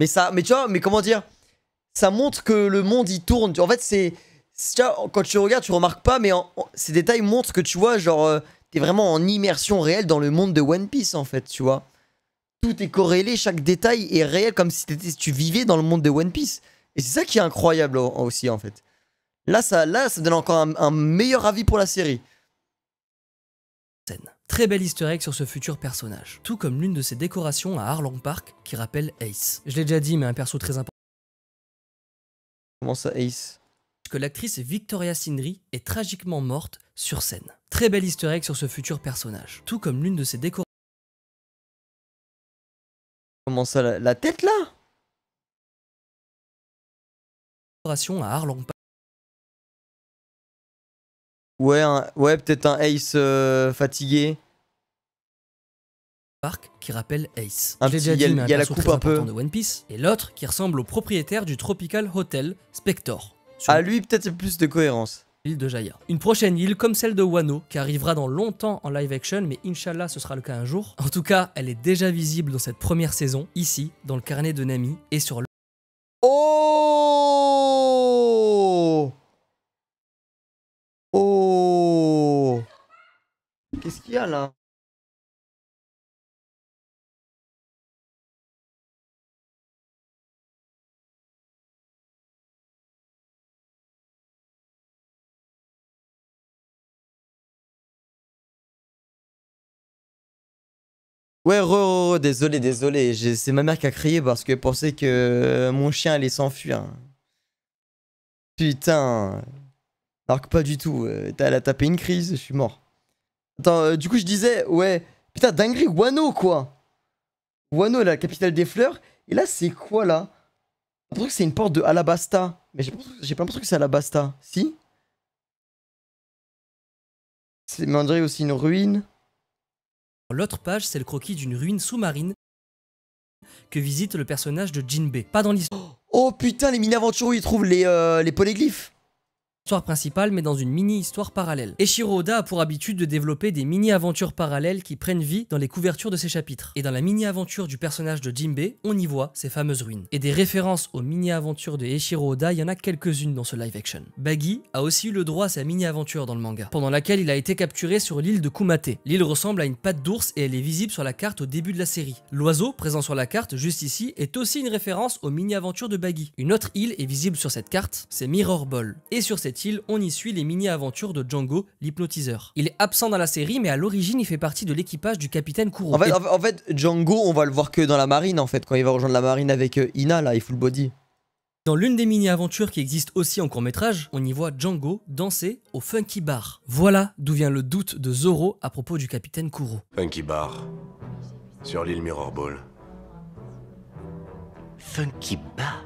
Mais ça, mais tu vois, mais comment dire Ça montre que le monde y tourne. En fait, c'est quand tu regardes, tu remarques pas, mais ces détails montrent que tu vois, genre, euh, t'es vraiment en immersion réelle dans le monde de One Piece en fait, tu vois. Tout est corrélé, chaque détail est réel comme si tu vivais dans le monde de One Piece. Et c'est ça qui est incroyable aussi en fait. Là, ça, là, ça donne encore un, meilleur avis pour la série. Très belle easter sur ce futur personnage, tout comme l'une de ses décorations à Harlem Park qui rappelle Ace. Je l'ai déjà dit, mais un perso très important. Comment ça, Ace Que l'actrice Victoria Sindri est tragiquement morte sur scène. Très belle easter sur ce futur personnage, tout comme l'une de ses décorations. Comment ça, la, tête là Décoration à Park. Ouais, ouais peut-être un Ace euh, fatigué. ...parc qui rappelle Ace. Un il y a, la coupe un peu. De One Piece, et l'autre qui ressemble au propriétaire du Tropical Hotel, Spector. À ah, lui, peut-être plus de cohérence. L'île de Jaya. Une prochaine île comme celle de Wano, qui arrivera dans longtemps en live action, mais Inch'Allah ce sera le cas un jour. En tout cas, elle est déjà visible dans cette première saison, ici, dans le carnet de Nami, et sur le... Qu'est-ce qu'il y a là Ouais, re, désolé, désolé. C'est ma mère qui a crié parce que pensait que euh, mon chien allait s'enfuir. Putain. Alors que pas du tout. Euh, elle a tapé une crise, je suis mort. Attends, euh, du coup, je disais, ouais. Putain, dinguerie, Wano, quoi. Wano, la capitale des fleurs. Et là, c'est quoi, là J'ai l'impression que c'est une porte de Alabasta. Mais j'ai pas l'impression que c'est Alabasta. Si C'est, mais on dirait aussi une ruine. L'autre page, c'est le croquis d'une ruine sous-marine que visite le personnage de Jinbei. Pas dans l'histoire. Oh putain, les mini où ils trouvent les, euh, les polyglyphes histoire principale mais dans une mini-histoire parallèle. Eshiro Oda a pour habitude de développer des mini-aventures parallèles qui prennent vie dans les couvertures de ses chapitres. Et dans la mini-aventure du personnage de Jinbei, on y voit ces fameuses ruines. Et des références aux mini-aventures de Eshiro Oda, il y en a quelques-unes dans ce live action. Baggy a aussi eu le droit à sa mini-aventure dans le manga, pendant laquelle il a été capturé sur l'île de Kumate. L'île ressemble à une patte d'ours et elle est visible sur la carte au début de la série. L'oiseau, présent sur la carte juste ici, est aussi une référence aux mini-aventures de Baggy. Une autre île est visible sur cette carte, c'est Mirror Ball. Et sur cette on y suit les mini-aventures de Django, l'hypnotiseur. Il est absent dans la série, mais à l'origine, il fait partie de l'équipage du capitaine Kuro. En fait, Django, on va le voir que dans la marine, en fait, quand il va rejoindre la marine avec euh, Ina, là, il fout body. Dans l'une des mini-aventures qui existe aussi en court-métrage, on y voit Django danser au Funky Bar. Voilà d'où vient le doute de Zoro à propos du capitaine Kuro. Funky Bar, sur l'île Mirror Ball. Funky Bar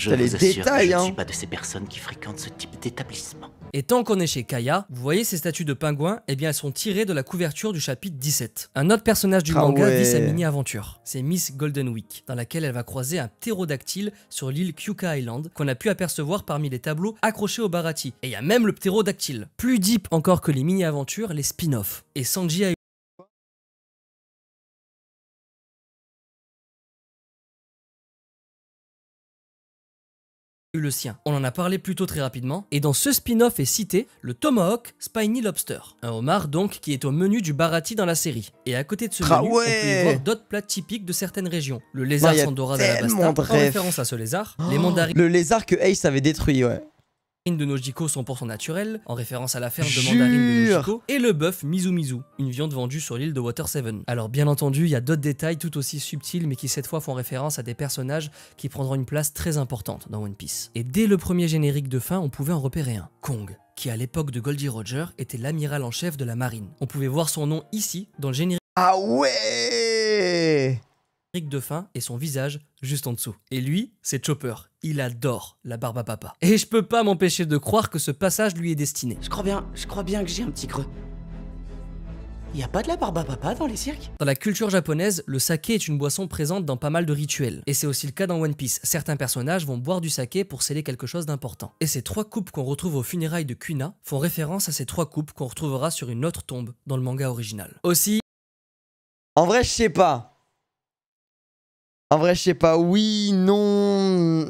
je les je ne suis hein. pas de ces personnes qui fréquentent ce type d'établissement. Et tant qu'on est chez Kaya, vous voyez ces statues de pingouins, eh bien elles sont tirées de la couverture du chapitre 17. Un autre personnage du ah manga sa mini-aventure. C'est Miss Golden Week, dans laquelle elle va croiser un ptérodactyle sur l'île Kyuka Island, qu'on a pu apercevoir parmi les tableaux accrochés au Barati. Et il y a même le ptérodactyle. Plus deep encore que les mini-aventures, les spin-offs. Et Sanji a le sien. On en a parlé plutôt très rapidement, et dans ce spin-off est cité le tomahawk spiny lobster, un homard donc qui est au menu du barati dans la série. Et à côté de ce ah menu, on peut y voir d'autres plats typiques de certaines régions. Le lézard bah, de la d'Alabasta, en référence à ce lézard, les oh mandarines. Le lézard que Ace avait détruit, ouais de Nojiko 100% naturel, en référence à la ferme de mandarine de Nojiko, et le bœuf Mizu Mizu, une viande vendue sur l'île de Water 7. Alors bien entendu, il y a d'autres détails tout aussi subtils, mais qui cette fois font référence à des personnages qui prendront une place très importante dans One Piece. Et dès le premier générique de fin, on pouvait en repérer un, Kong qui à l'époque de Goldie Roger était l'amiral en chef de la marine. On pouvait voir son nom ici dans le générique. Ah ouais de faim et son visage juste en dessous. Et lui, c'est Chopper. Il adore la barbe à papa. Et je peux pas m'empêcher de croire que ce passage lui est destiné. Je crois bien, je crois bien que j'ai un petit creux. Y a pas de la barbe à papa dans les cirques Dans la culture japonaise, le saké est une boisson présente dans pas mal de rituels. Et c'est aussi le cas dans One Piece. Certains personnages vont boire du saké pour sceller quelque chose d'important. Et ces trois coupes qu'on retrouve aux funérailles de Kuna font référence à ces trois coupes qu'on retrouvera sur une autre tombe dans le manga original. Aussi. En vrai, je sais pas. En vrai, je sais pas. Oui, non.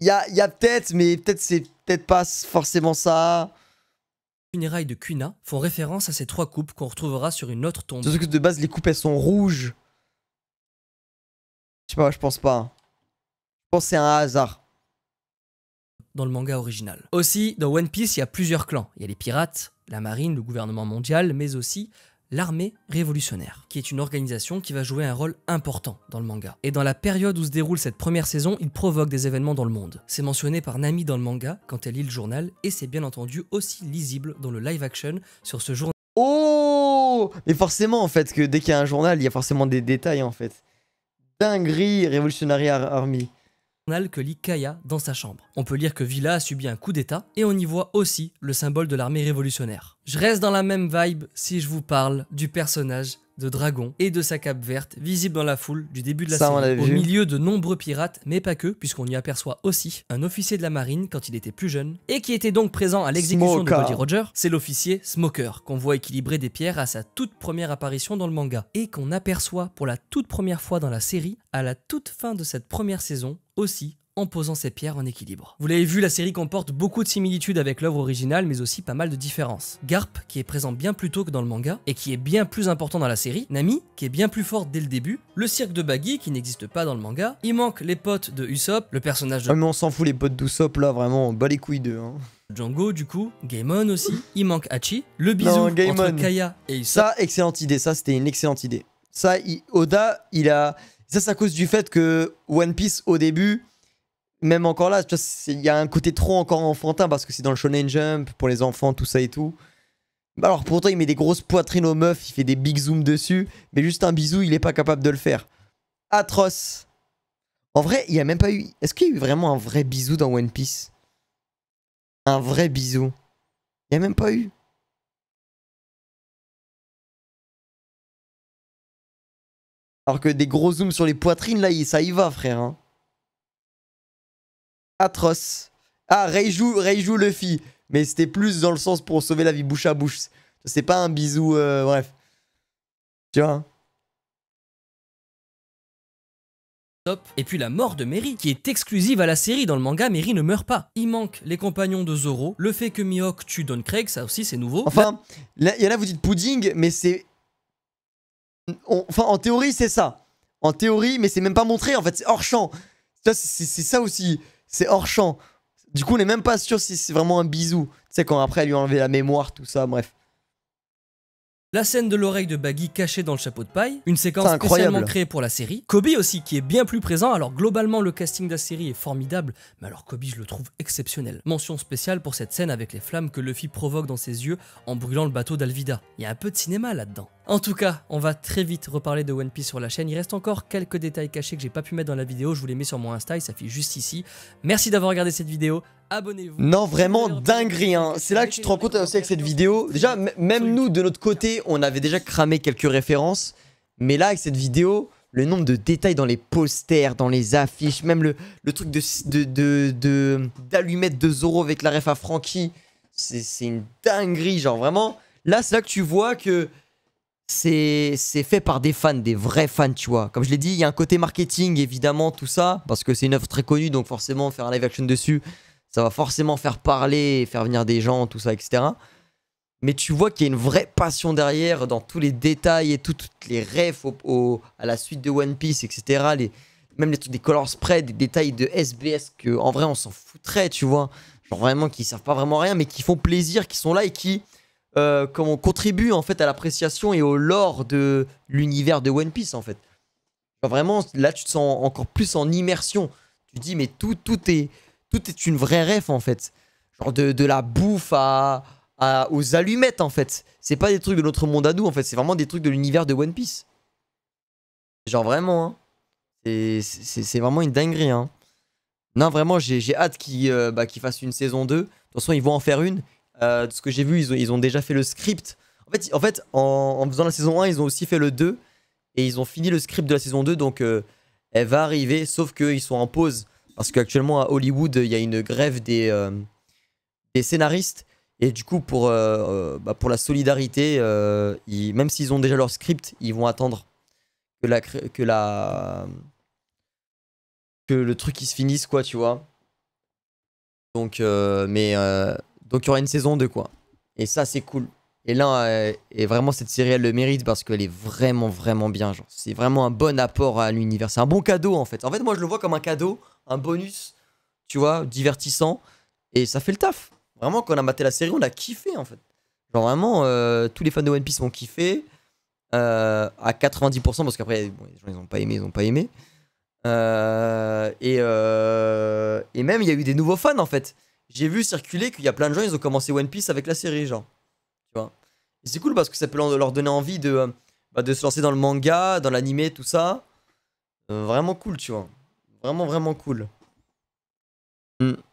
Il y a, y a peut-être, mais peut-être c'est peut-être pas forcément ça. Les funérailles de Kuna font référence à ces trois coupes qu'on retrouvera sur une autre tombe. Surtout que de base, les coupes elles sont rouges. Je sais pas, je pense pas. Je pense que c'est un hasard. Dans le manga original. Aussi, dans One Piece, il y a plusieurs clans. Il y a les pirates, la marine, le gouvernement mondial, mais aussi l'armée révolutionnaire, qui est une organisation qui va jouer un rôle important dans le manga. Et dans la période où se déroule cette première saison, il provoque des événements dans le monde. C'est mentionné par Nami dans le manga quand elle lit le journal, et c'est bien entendu aussi lisible dans le live action sur ce journal. Oh Mais forcément en fait, que dès qu'il y a un journal, il y a forcément des détails en fait. Dinguerie révolutionnaire Army que lit Kaya dans sa chambre. On peut lire que Villa a subi un coup d'état et on y voit aussi le symbole de l'armée révolutionnaire. Je reste dans la même vibe si je vous parle du personnage de dragon et de sa cape verte, visible dans la foule du début de la saison au milieu de nombreux pirates, mais pas que, puisqu'on y aperçoit aussi un officier de la marine quand il était plus jeune, et qui était donc présent à l'exécution de body Roger, c'est l'officier Smoker, qu'on voit équilibrer des pierres à sa toute première apparition dans le manga, et qu'on aperçoit pour la toute première fois dans la série, à la toute fin de cette première saison, aussi en posant ses pierres en équilibre. Vous l'avez vu, la série comporte beaucoup de similitudes avec l'œuvre originale, mais aussi pas mal de différences. Garp, qui est présent bien plus tôt que dans le manga, et qui est bien plus important dans la série, Nami, qui est bien plus forte dès le début, le cirque de Baggy, qui n'existe pas dans le manga, il manque les potes de Usopp, le personnage de... Ah, mais on s'en fout les potes d'Usopp là, vraiment, on bat les couilles d'eux. Hein. Django, du coup, Gaemon aussi, il manque Hachi, le bisou entre Kaya et Usopp. Ça, excellente idée, ça c'était une excellente idée. Ça, Oda, il a... Ça, c'est à cause du fait que One Piece, au début, même encore là, il y a un côté trop encore enfantin parce que c'est dans le shonen jump pour les enfants, tout ça et tout. Alors pourtant, il met des grosses poitrines aux meufs, il fait des big zooms dessus, mais juste un bisou, il est pas capable de le faire. Atroce. En vrai, il y a même pas eu. Est-ce qu'il y a eu vraiment un vrai bisou dans One Piece Un vrai bisou. Il y a même pas eu. Alors que des gros zooms sur les poitrines, là, ça y va, frère. Hein atroce. Ah, Reiju, le Luffy. Mais c'était plus dans le sens pour sauver la vie bouche à bouche. C'est pas un bisou, euh, bref. Tu vois hein. Et puis la mort de Mary, qui est exclusive à la série. Dans le manga, Mary ne meurt pas. Il manque les compagnons de Zoro. Le fait que Mihawk tue Don Craig, ça aussi c'est nouveau. Enfin, il y en a, vous dites pudding, mais c'est. Enfin, en théorie, c'est ça. En théorie, mais c'est même pas montré en fait, c'est hors champ. C'est ça aussi c'est hors champ. Du coup, on n'est même pas sûr si c'est vraiment un bisou. Tu sais, quand après, elle lui a enlevé la mémoire, tout ça, bref la scène de l'oreille de Baggy cachée dans le chapeau de paille, une séquence spécialement créée pour la série, Kobe aussi qui est bien plus présent, alors globalement le casting de la série est formidable, mais alors Kobe je le trouve exceptionnel. Mention spéciale pour cette scène avec les flammes que Luffy provoque dans ses yeux en brûlant le bateau d'Alvida. Il y a un peu de cinéma là-dedans. En tout cas, on va très vite reparler de One Piece sur la chaîne. Il reste encore quelques détails cachés que j'ai pas pu mettre dans la vidéo. Je vous les mets sur mon Insta, il ça juste ici. Merci d'avoir regardé cette vidéo abonnez-vous. Non, vraiment dinguerie. Hein. C'est là que tu te rends compte aussi avec cette vidéo. Déjà, même nous, de notre côté, on avait déjà cramé quelques références. Mais là, avec cette vidéo, le nombre de détails dans les posters, dans les affiches, même le, truc d'allumettes de, de, de, de, de Zoro avec la ref à Frankie, c'est une dinguerie. Genre, vraiment, là, c'est là que tu vois que c'est fait par des fans, des vrais fans, tu vois. Comme je l'ai dit, il y a un côté marketing, évidemment, tout ça, parce que c'est une œuvre très connue, donc forcément, faire un live action dessus, ça va forcément faire parler, faire venir des gens, tout ça, etc. Mais tu vois qu'il y a une vraie passion derrière dans tous les détails et tout, toutes les refs à la suite de One Piece, etc. Les, même les des color spread, des détails de SBS que en vrai on s'en foutrait, tu vois. Genre vraiment qui servent pas vraiment rien, mais qui font plaisir, qui sont là et qui, euh, en fait à l'appréciation et au lore de l'univers de One Piece en fait. vraiment, là tu te sens encore plus en immersion. Tu dis mais tout, tout est tout est une vraie ref en fait. Genre de, la bouffe à, aux allumettes en fait. C'est pas des trucs de notre monde à nous en fait, c'est vraiment des trucs de l'univers de One Piece. Genre vraiment, hein. C'est vraiment une dinguerie, hein. Non, vraiment, j'ai hâte qu'ils euh, bah, fassent une saison 2. De toute façon, ils vont en faire une. Euh, de ce que j'ai vu, ils ont, ils ont, déjà fait le script. En fait, en, fait en, faisant la saison 1, ils ont aussi fait le 2. Et ils ont fini le script de la saison 2. Donc, euh, elle va arriver, sauf qu'ils sont en pause parce qu'actuellement à Hollywood, il y a une grève des, euh, des scénaristes. Et du coup, pour, euh, euh, bah, pour la solidarité, même s'ils ont déjà leur script, ils vont attendre que, la, que, la, que le truc il se finisse, quoi, tu vois. Donc, mais, donc il y aura une saison 2, quoi. Et ça, c'est cool. Et là, et vraiment, cette série, elle le mérite parce qu'elle est vraiment, vraiment bien. c'est vraiment un bon apport à l'univers. C'est un bon cadeau, en fait. En fait, moi, je le vois comme un cadeau un bonus, tu vois, divertissant. Et ça fait le taf. Vraiment, quand on a maté la série, on a kiffé en fait. Genre vraiment, euh, tous les fans de One Piece ont kiffé. Euh, à 90%, parce qu'après, les gens ils ont pas aimé, ils ont pas aimé. Euh, et, même, il y a eu des nouveaux fans en fait. J'ai vu circuler qu'il y a plein de gens, ils ont commencé One Piece avec la série, genre. Tu vois. c'est cool parce que ça peut leur donner envie de, bah, de se lancer dans le manga, dans l'anime, tout ça. vraiment cool, tu vois. Vraiment, vraiment cool. Mm.